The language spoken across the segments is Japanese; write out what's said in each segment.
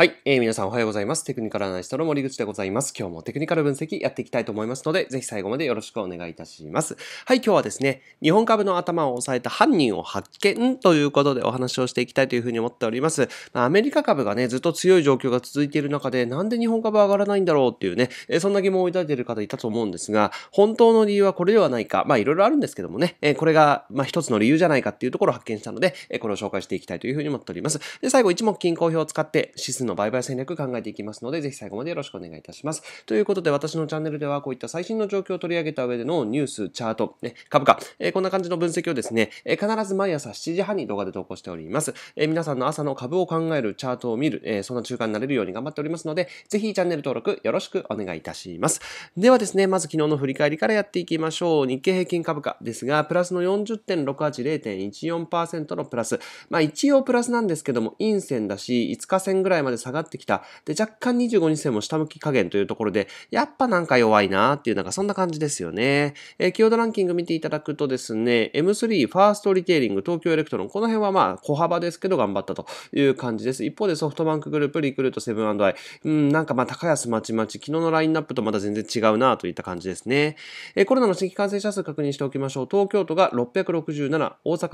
はい、えー、皆さんおはようございます。テクニカルアナリストの森口でございます。今日もテクニカル分析やっていきたいと思いますので、ぜひ最後までよろしくお願いいたします。はい、今日はですね、日本株の頭を押さえた犯人を発見ということでお話をしていきたいというふうに思っております。アメリカ株がね、ずっと強い状況が続いている中で、なんで日本株上がらないんだろうっていうね、えそんな疑問を抱いている方いたと思うんですが、本当の理由はこれではないか、まあいろいろあるんですけどもね、えこれが、まあ一つの理由じゃないかっていうところを発見したので、えこれを紹介していきたいというふうに思っております。で、最後一目均衡表を使って、指数の売買戦略考えていきますので、ぜひ最後までよろしくお願いいたします。ということで、私のチャンネルではこういった最新の状況を取り上げた上でのニュース、チャート、ね、株価、えこんな感じの分析をですね、え必ず毎朝7時半に動画で投稿しております。え皆さんの朝の株を考えるチャートを見る、えそんな中間になれるように頑張っておりますので、ぜひチャンネル登録よろしくお願いいたします。ではですね、まず昨日の振り返りからやっていきましょう。日経平均株価ですが、プラスの40.680、0.14%のプラス。まあ一応プラスなんですけども、陰線だし、5日線ぐらいまで下がってきた。で、若干25日線も下向き加減というところで、やっぱなんか弱いなっていう、なんかそんな感じですよね。えー、キードランキング見ていただくとですね、M3、ファーストリテイリング、東京エレクトロン、この辺はまあ小幅ですけど頑張ったという感じです。一方でソフトバンクグループ、リクルート、セブンアイ。うん、なんかまあ高安まちまち、昨日のラインナップとまた全然違うなといった感じですね。えー、コロナの新規感染者数確認しておきましょう。東京都が667、大阪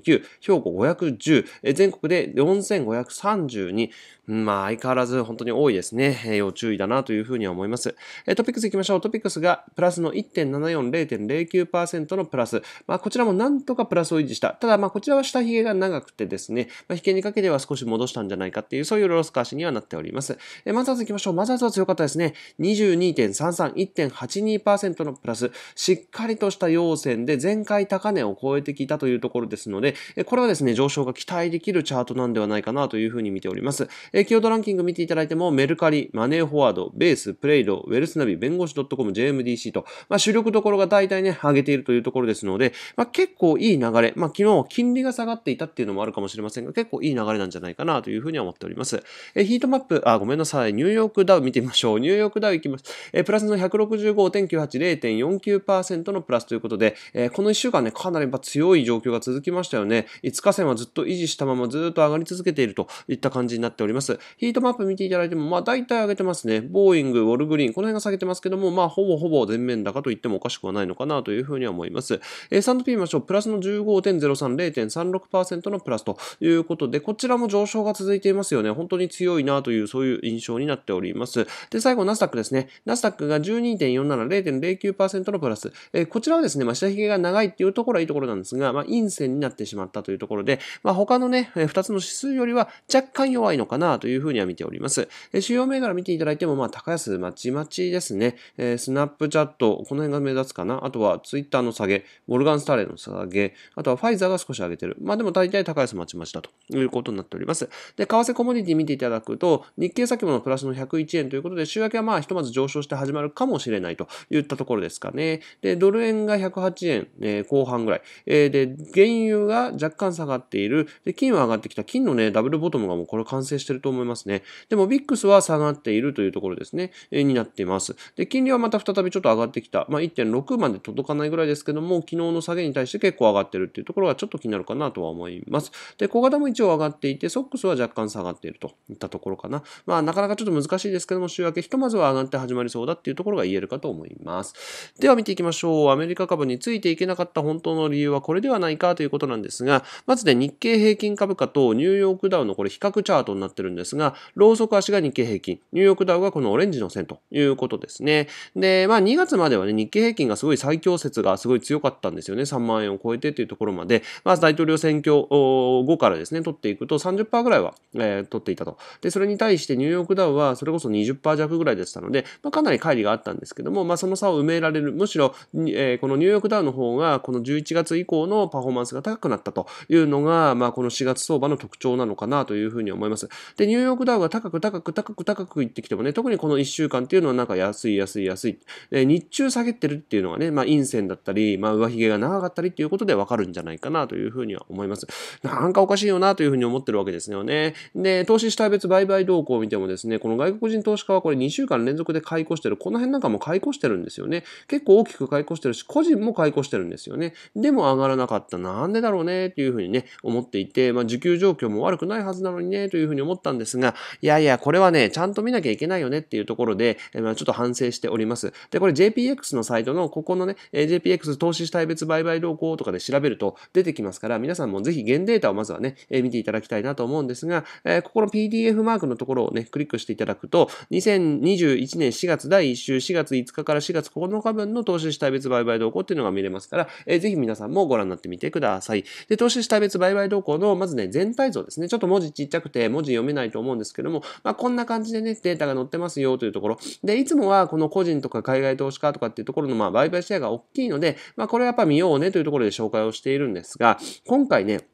1209、兵庫510、えー、全国で4532、うんまあ、相変わらず本当に多いですね。要注意だなというふうには思います。えー、トピックス行きましょう。トピックスがプラスの1.74、0.09%のプラス。まあ、こちらもなんとかプラスを維持した。ただ、まあ、こちらは下髭が長くてですね、まあ、髭にかけては少し戻したんじゃないかっていう、そういうロスカーシにはなっております。えー、マザーズ行きましょう。マザーズは強かったですね。22.33、1.82%のプラス。しっかりとした要線で前回高値を超えてきたというところですので、これはですね、上昇が期待できるチャートなんではないかなというふうに見ております。ええー、キーワードランキング見ていただいても、メルカリ、マネーフォワード、ベース、プレイド、ウェルスナビ、弁護士 .com、JMDC と、まあ、主力どころが大体ね、上げているというところですので、まあ、結構いい流れ、まあ、昨日金利が下がっていたっていうのもあるかもしれませんが、結構いい流れなんじゃないかなというふうに思っております。えー、ヒートマップ、あ、ごめんなさい、ニューヨークダウ見てみましょう。ニューヨークダウいきます。えー、プラスの165.98、0.49%のプラスということで、えー、この1週間ね、かなりやっぱ強い状況が続きましたよね。5日線はずっと維持したままずっと上がり続けているといった感じになっております。。ヒートマップ見ていただいても、まあ大体上げてますね。ボーイング、ウォルグリーン、この辺が下げてますけども、まあほぼほぼ全面高と言ってもおかしくはないのかなというふうには思います。えー、ドピーましょう。プラスの15.03、0.36%のプラスということで、こちらも上昇が続いていますよね。本当に強いなという、そういう印象になっております。で、最後、ナスタックですね。ナスタックが12.47、0.09%のプラス。えー、こちらはですね、まあ、下髭が長いっていうところはいいところなんですが、まあ、陰線になってしまったというところで、まあ、他のね、2つの指数よりは若干弱いのかなというふうには見ております。え主要銘柄見ていただいても、まあ、高安まちまちですね。えー、スナップチャット、この辺が目立つかな。あとは、ツイッターの下げ、モルガンスターレの下げ、あとはファイザーが少し上げてる。まあでも大体高安まちまちだということになっております。で、為替コモディティ見ていただくと、日経先物プラスの101円ということで、週明けはまあひとまず上昇して始まるかもしれないといったところですかね。で、ドル円が108円、えー、後半ぐらい。えー、で、原油が若干下がっている。で、金は上がってきた。金のね、ダブルボトムがもうこれ完成してると思いますね。でも、ビックスは下がっているというところですね、えになっています。で、金利はまた再びちょっと上がってきた。まあ、1.6まで届かないぐらいですけども、昨日の下げに対して結構上がってるっていうところがちょっと気になるかなとは思います。で、小型も一応上がっていて、ソックスは若干下がっているといったところかな。まあ、なかなかちょっと難しいですけども、週明けひとまずは上がって始まりそうだっていうところが言えるかと思います。では見ていきましょう。アメリカ株についていけなかった本当の理由はこれではないかということなんですが、まずね、日経平均株価とニューヨークダウのこれ比較チャートになってるんですですが、ローソク足が日経平均、ニューヨークダウがこのオレンジの線ということですね。で、まあ2月まではね、日経平均がすごい最強説がすごい強かったんですよね。3万円を超えてというところまで、まず大統領選挙後からですね、取っていくと30%ぐらいは、えー、取っていたと。で、それに対してニューヨークダウはそれこそ20%弱ぐらいでしたので、まあかなり乖離があったんですけども、まあその差を埋められる、むしろ、えー、このニューヨークダウの方がこの11月以降のパフォーマンスが高くなったというのが、まあこの4月相場の特徴なのかなというふうに思います。で、ニューヨークダウが高く高く高く高くいってきてもね、特にこの1週間っていうのはなんか安い安い安い。で日中下げてるっていうのがね、まあ陰線だったり、まあ上髭が長かったりっていうことでわかるんじゃないかなというふうには思います。なんかおかしいよなというふうに思ってるわけですよね。で、投資主体別売買動向を見てもですね、この外国人投資家はこれ2週間連続で買い越してる。この辺なんかも買い越してるんですよね。結構大きく買い越してるし、個人も買い越してるんですよね。でも上がらなかった。なんでだろうねっていうふうにね、思っていて、まあ受給状況も悪くないはずなのにね、というふうに思ったんですですが、いやいや、これはね、ちゃんと見なきゃいけないよねっていうところで、ちょっと反省しております。で、これ JPX のサイトの、ここのね、JPX 投資主体別売買動向とかで調べると出てきますから、皆さんもぜひ現データをまずはね、見ていただきたいなと思うんですが、ここの PDF マークのところをね、クリックしていただくと、2021年4月第1週、4月5日から4月9日分の投資主体別売買動向っていうのが見れますから、ぜひ皆さんもご覧になってみてください。で、投資主体別売買動向の、まずね、全体像ですね。ちょっと文字ちっちゃくて、文字読めないと思うんですけども、まあ、こんな感じでね、データが載ってますよというところ。で、いつもはこの個人とか海外投資家とかっていうところの、まあ、売買シェアが大きいので、まあ、これはやっぱ見ようねというところで紹介をしているんですが、今回ね、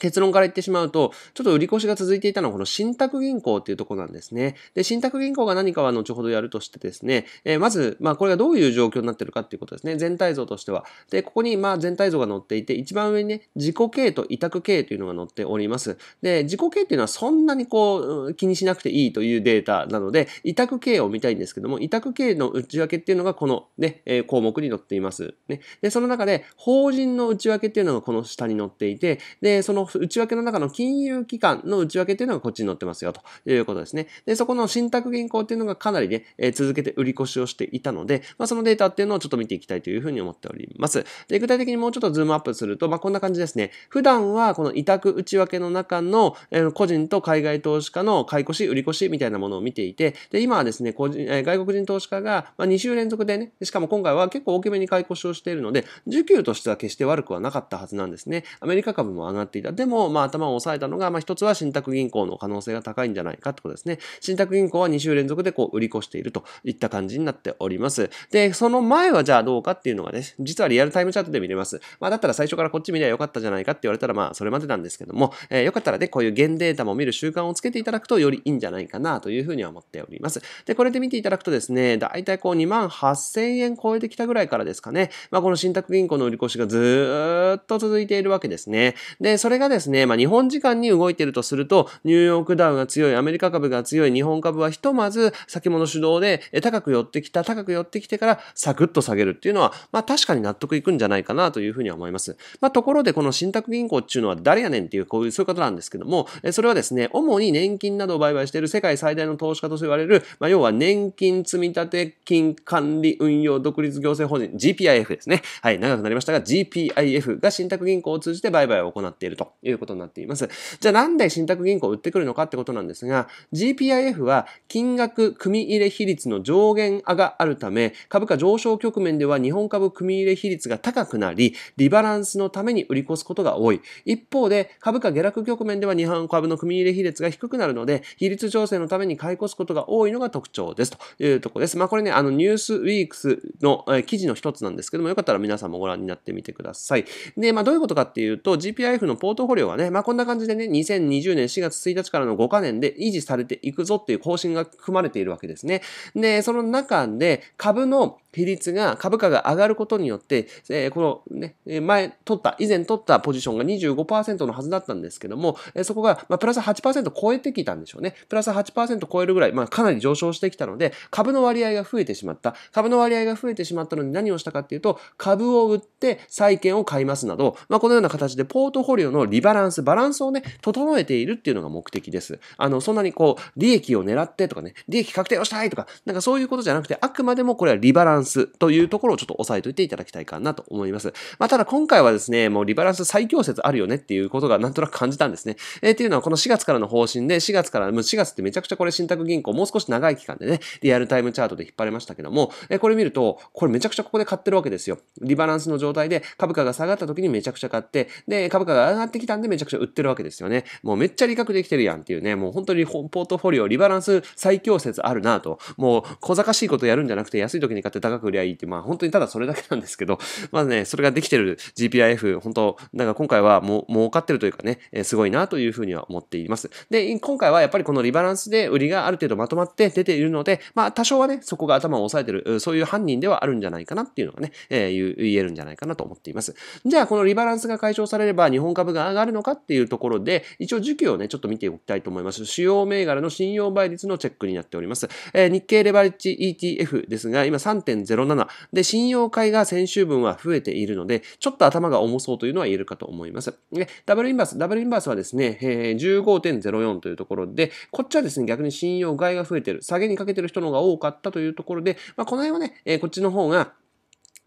結論から言ってしまうと、ちょっと売り越しが続いていたのはこの信託銀行っていうとこなんですね。で、信託銀行が何かは後ほどやるとしてですね、えー、まず、まあこれがどういう状況になってるかっていうことですね。全体像としては。で、ここにまあ全体像が載っていて、一番上にね、自己経営と委託経営というのが載っております。で、自己経営っていうのはそんなにこう、気にしなくていいというデータなので、委託経営を見たいんですけども、委託経営の内訳っていうのがこのね、えー、項目に載っています。ね。で、その中で、法人の内訳っていうのがこの下に載っていて、で、その内訳の中の金融機関の内訳というのがこっちに載ってますよということですね。で、そこの信託銀行っていうのがかなりね、えー、続けて売り越しをしていたので、まあ、そのデータっていうのをちょっと見ていきたいというふうに思っております。で、具体的にもうちょっとズームアップすると、まあ、こんな感じですね。普段はこの委託内訳の中の、えー、個人と海外投資家の買い越し、売り越しみたいなものを見ていて、で、今はですね、個人えー、外国人投資家が、まあ、2週連続でね、しかも今回は結構大きめに買い越しをしているので、需給としては決して悪くはなかったはずなんですね。アメリカ株も上がっていた。でも、まあ、頭を押さえたのが、まあ、一つは信託銀行の可能性が高いんじゃないかってことですね。信託銀行は2週連続でこう、売り越しているといった感じになっております。で、その前はじゃあどうかっていうのがね、実はリアルタイムチャートで見れます。まあ、だったら最初からこっち見りゃよかったじゃないかって言われたら、まあ、それまでなんですけども、えー、よかったらね、こういう現データも見る習慣をつけていただくとよりいいんじゃないかなというふうには思っております。で、これで見ていただくとですね、だいたいこう2万8000円超えてきたぐらいからですかね、まあ、この信託銀行の売り越しがずっと続いているわけですね。で、それががですね、まあ、日本時間に動いているとすると、ニューヨークダウが強い、アメリカ株が強い、日本株はひとまず先物主導で高く寄ってきた、高く寄ってきてからサクッと下げるっていうのは、まあ、確かに納得いくんじゃないかなというふうには思います。まあ、ところでこの信託銀行っていうのは誰やねんっていう、こういうそういうことなんですけども、それはですね、主に年金などを売買している世界最大の投資家と言われる、まあ、要は年金積立金管理運用独立行政法人 GPIF ですね。はい、長くなりましたが GPIF が信託銀行を通じて売買を行っていると。ということになっています。じゃあなんで信託銀行を売ってくるのかってことなんですが、GPIF は金額組入れ比率の上限があるため、株価上昇局面では日本株組入れ比率が高くなり、リバランスのために売り越すことが多い。一方で、株価下落局面では日本株の組入れ比率が低くなるので、比率調整のために買い越すことが多いのが特徴です。というとこです。まあこれね、あのニュースウィークスの、え記事の一つなんですけども、よかったら皆さんもご覧になってみてください。で、まあどういうことかっていうと、GPIF のポートトフォリオね、まあ、こんな感じでね、2020年4月1日からの5カ年で維持されていくぞっていう方針が組まれているわけですね。で、その中で株の比率が、株価が上がることによって、えー、このね、前取った、以前取ったポジションが25%のはずだったんですけども、そこが、まプラス8%超えてきたんでしょうね。プラス8%超えるぐらい、まあ、かなり上昇してきたので、株の割合が増えてしまった。株の割合が増えてしまったのに何をしたかっていうと、株を売って債券を買いますなど、まあ、このような形でポートフォリオのリバランス、バランスをね、整えているっていうのが目的です。あの、そんなにこう、利益を狙ってとかね、利益確定をしたいとか、なんかそういうことじゃなくて、あくまでもこれはリバランスというところをちょっと押さえておいていただきたいかなと思います。まあ、ただ今回はですね、もうリバランス最強説あるよねっていうことがなんとなく感じたんですね。えー、っていうのはこの4月からの方針で、4月から、もう4月ってめちゃくちゃこれ信託銀行もう少し長い期間でね、リアルタイムチャートで引っ張れましたけども、えー、これ見ると、これめちゃくちゃここで買ってるわけですよ。リバランスの状態で株価が下がった時にめちゃくちゃ買って、で、株価が上がってききたでめちゃくちゃ売ってるわけですよね。もうめっちゃ利確できてるやんっていうね、もう本当にポートフォリオリバランス最強説あるなと。もう小賢しいことやるんじゃなくて安い時に買って高く売りゃいいって、まあ本当にただそれだけなんですけど、まあね、それができてる GPIF、本当なんか今回はもう儲かってるというかね、えすごいなというふうには思っています。で、今回はやっぱりこのリバランスで売りがある程度まとまって出ているので、まあ多少はね、そこが頭を押さえてる、そういう犯人ではあるんじゃないかなっていうのがね、えー、言えるんじゃないかなと思っています。じゃあこのリバランスが解消されれば日本株ががるのかっていうところで、一応需給をね、ちょっと見ておきたいと思います。主要銘柄の信用倍率のチェックになっております。えー、日経レバレッジ ETF ですが、今3.07で、信用買いが先週分は増えているので、ちょっと頭が重そうというのは言えるかと思います。でダブルインバース、ダブルインバースはですね、えー、15.04というところで、こっちはですね、逆に信用買いが増えてる、下げにかけてる人の方が多かったというところで、まあ、この辺はね、えー、こっちの方が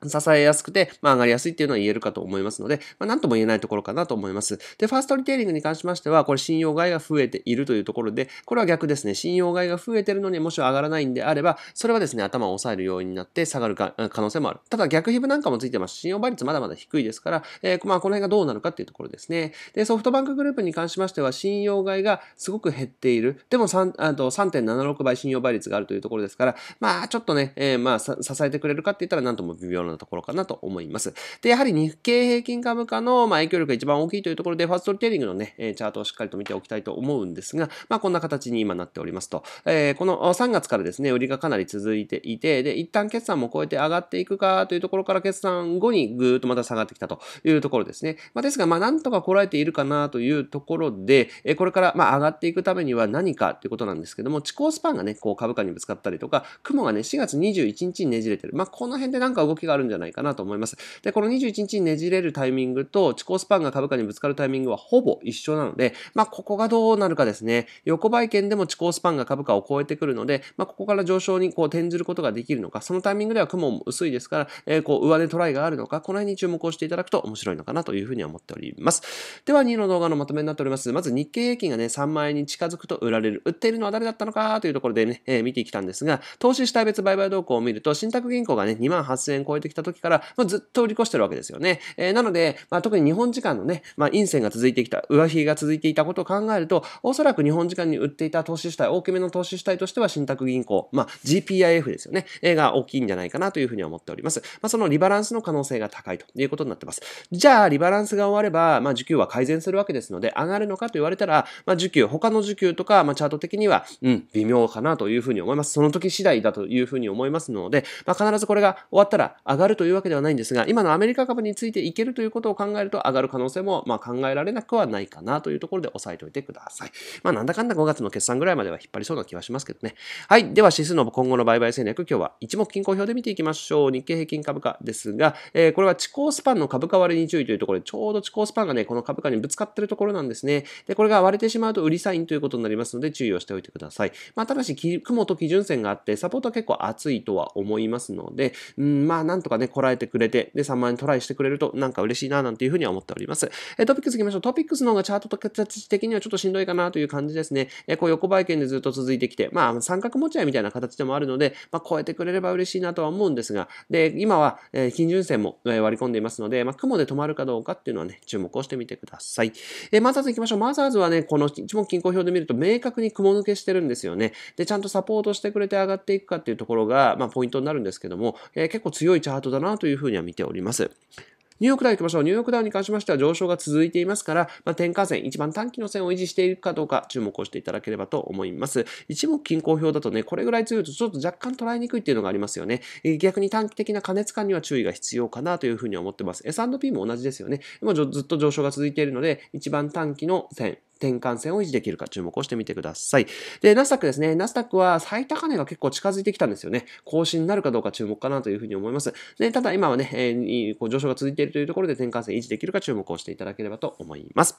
支えやすくて、まあ、上がりやすいっていうのは言えるかと思いますので、まあ、なんとも言えないところかなと思います。で、ファーストリテイリングに関しましては、これ信用買いが増えているというところで、これは逆ですね。信用買いが増えてるのにもし上がらないんであれば、それはですね、頭を抑える要因になって下がるか可能性もある。ただ逆ヒブなんかもついてます。信用倍率まだまだ低いですから、えー、まあ、この辺がどうなるかっていうところですね。で、ソフトバンクグループに関しましては、信用買いがすごく減っている。でも3、あと3.76倍信用倍率があるというところですから、まあ、ちょっとね、えー、まあ、支えてくれるかって言ったらなんとも微妙ななところかなと思います。で、やはり日経平均株価のま影響力が一番大きいというところで、ファーストリテイリングのね、チャートをしっかりと見ておきたいと思うんですが、まあ、こんな形に今なっておりますと。えー、この3月からですね、売りがかなり続いていて、で、一旦決算も超えて上がっていくかというところから決算後にぐーっとまた下がってきたというところですね。まあ、ですが、まあ、なんとかこらえているかなというところで、えこれからま上がっていくためには何かということなんですけども、地高スパンがね、こう株価にぶつかったりとか、雲がね、4月21日にねじれてる。まあ、この辺でなんか動きがあるあるんじゃないかなと思います。で、この21日にねじれるタイミングと、地高スパンが株価にぶつかるタイミングはほぼ一緒なので、まあ、ここがどうなるかですね。横ばい圏でも地高スパンが株価を超えてくるので、まあ、ここから上昇にこう転じることができるのか、そのタイミングでは雲も薄いですから、えー、こう、上値トライがあるのか、この辺に注目をしていただくと面白いのかなというふうに思っております。では、2の動画のまとめになっております。まず、日経平均がね、3万円に近づくと売られる。売っているのは誰だったのかというところでね、えー、見てきたんですが、投資主体別売買動向を見ると、信託銀行がね、2万8000円超えてってきた時から、まあ、ずっと売り越してるわけですよね。えー、なので、まあ、特に日本時間のね、まあ、陰線が続いてきた、上髭が続いていたことを考えると、おそらく日本時間に売っていた投資主体、大きめの投資主体としては、信託銀行、まあ、GPIF ですよね、えー、が大きいんじゃないかなというふうに思っております。まあ、そのリバランスの可能性が高いということになってます。じゃあ、リバランスが終われば、まあ、需給は改善するわけですので、上がるのかと言われたら、まあ、需給、他の需給とか、まあ、チャート的には、うん、微妙かなというふうに思います。その時次第だというふうに思いますので、まあ、必ずこれが終わったら上上がるというわけではないんですが、今のアメリカ株についていけるということを考えると上がる可能性もまあ考えられなくはないかなというところで押さえておいてください。まあ、なんだかんだ5月の決算ぐらいまでは引っ張りそうな気はしますけどね。はい。では指数の今後の売買戦略、今日は一目均衡表で見ていきましょう。日経平均株価ですが、えー、これは地高スパンの株価割れに注意というところで、ちょうど地高スパンがね、この株価にぶつかってるところなんですね。で、これが割れてしまうと売りサインということになりますので、注意をしておいてください。まあ、ただし、雲と基準線があって、サポートは結構厚いとは思いますので、うん、まあ、なんととかね、こらえてくれて、で、3万円トライしてくれると、なんか嬉しいな、なんていうふうには思っております。えー、トピックス行きましょう。トピックスの方がチャートと形的にはちょっとしんどいかなという感じですね。えー、こう横ばい圏でずっと続いてきて、まあ、三角持ち合いみたいな形でもあるので、まあ、超えてくれれば嬉しいなとは思うんですが、で、今は、えー、金順線も割り込んでいますので、まあ、雲で止まるかどうかっていうのはね、注目をしてみてください。えー、マザーズ行きましょう。マザーズはね、この一目均衡表で見ると明確に雲抜けしてるんですよね。で、ちゃんとサポートしてくれて上がっていくかっていうところが、まあ、ポイントになるんですけども、えー、結構強いチャートートだなというふうには見ております。ニューヨークダウ行きましょう。ニューヨークダウに関しましては上昇が続いていますから、まあ、転換線、一番短期の線を維持しているかどうか注目をしていただければと思います。一目均衡表だとね、これぐらい強いとちょっと若干捉えにくいっていうのがありますよね。逆に短期的な過熱感には注意が必要かなというふうに思ってます。S&P も同じですよね。今ずっと上昇が続いているので、一番短期の線、転換線を維持できるか注目をしてみてください。で、ナスダックですね。ナスダックは最高値が結構近づいてきたんですよね。更新になるかどうか注目かなというふうに思います。で、ただ今はね、えー、上昇が続いているというところで転換線維持できるか注目をしていただければと思います。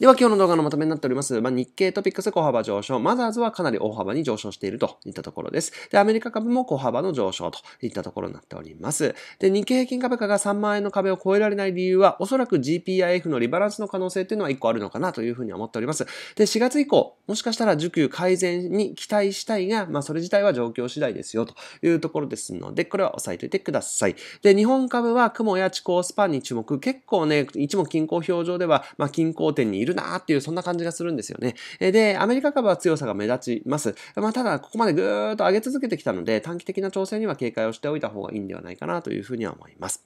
では今日の動画のまとめになっております。まあ、日経トピックス小幅上昇、マザーズはかなり大幅に上昇しているといったところです。で、アメリカ株も小幅の上昇といったところになっております。で、日経平均株価が3万円の壁を超えられない理由は、おそらく GPIF のリバランスの可能性っていうのは1個あるのかなというふうに思っております。で、4月以降、もしかしたら受給改善に期待したいが、まあ、それ自体は状況次第ですよというところですので、これは押さえておいてください。で、日本株は雲や地高スパンに注目。結構ね、一目均衡表上では、まあ、均衡点にいるるなっていう、そんな感じがするんですよね。で、アメリカ株は強さが目立ちます。まあ、ただ、ここまでぐーっと上げ続けてきたので、短期的な調整には警戒をしておいた方がいいんではないかなというふうには思います。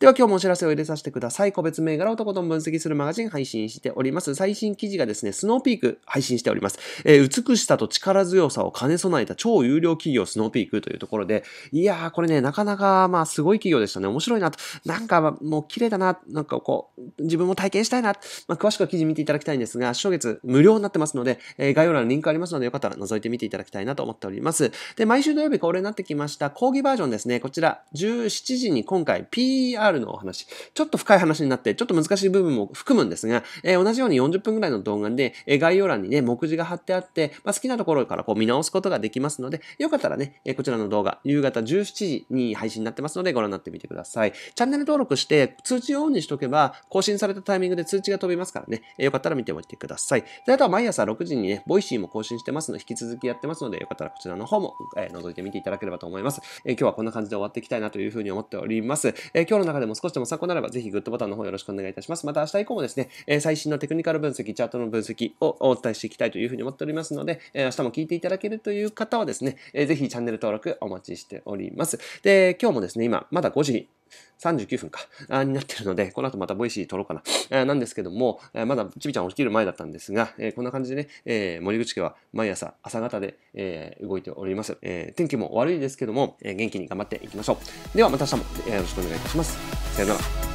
では今日もお知らせを入れさせてください。個別銘柄をとことん分析するマガジン配信しております。最新記事がですね、スノーピーク配信しております。えー、美しさと力強さを兼ね備えた超有料企業スノーピークというところで、いやー、これね、なかなか、まあ、すごい企業でしたね。面白いなと。なんか、もう綺麗だな。なんかこう、自分も体験したいな。まあ、詳しくは記事見ていただきたいんですが、初月無料になってますので、えー、概要欄にリンクありますので、よかったら覗いてみていただきたいなと思っております。で、毎週土曜日恒例になってきました講義バージョンですね。こちら、17時に今回 PR PR のお話。ちょっと深い話になって、ちょっと難しい部分も含むんですが、えー、同じように40分ぐらいの動画で、えー、概要欄にね、目次が貼ってあって、まあ、好きなところからこう見直すことができますので、よかったらね、えー、こちらの動画、夕方17時に配信になってますので、ご覧になってみてください。チャンネル登録して、通知をオンにしとけば、更新されたタイミングで通知が飛びますからね、えー、よかったら見ておいてください。で、あとは毎朝6時にね、ボイシーも更新してますので、引き続きやってますので、よかったらこちらの方も、えー、覗いてみていただければと思います。えー、今日はこんな感じで終わっていきたいなというふうに思っております。えー、今日の中でも少しでも参考になれば、ぜひグッドボタンの方よろしくお願いいたします。また明日以降もですね、え最新のテクニカル分析、チャートの分析をお伝えしていきたいというふうに思っておりますので、え明日も聞いていただけるという方はですね、えー、ぜひチャンネル登録お待ちしております。で、今日もですね、今、まだ5時39分か、あになってるので、この後またボイシー撮ろうかな。あなんですけども、まだちびちゃん起きる前だったんですが、えー、こんな感じでね、えー、森口家は毎朝朝方で、えー、動いております、え天気も悪いですけども、え元気に頑張っていきましょう。ではまた明日も、えよろしくお願いいたします。さよなら。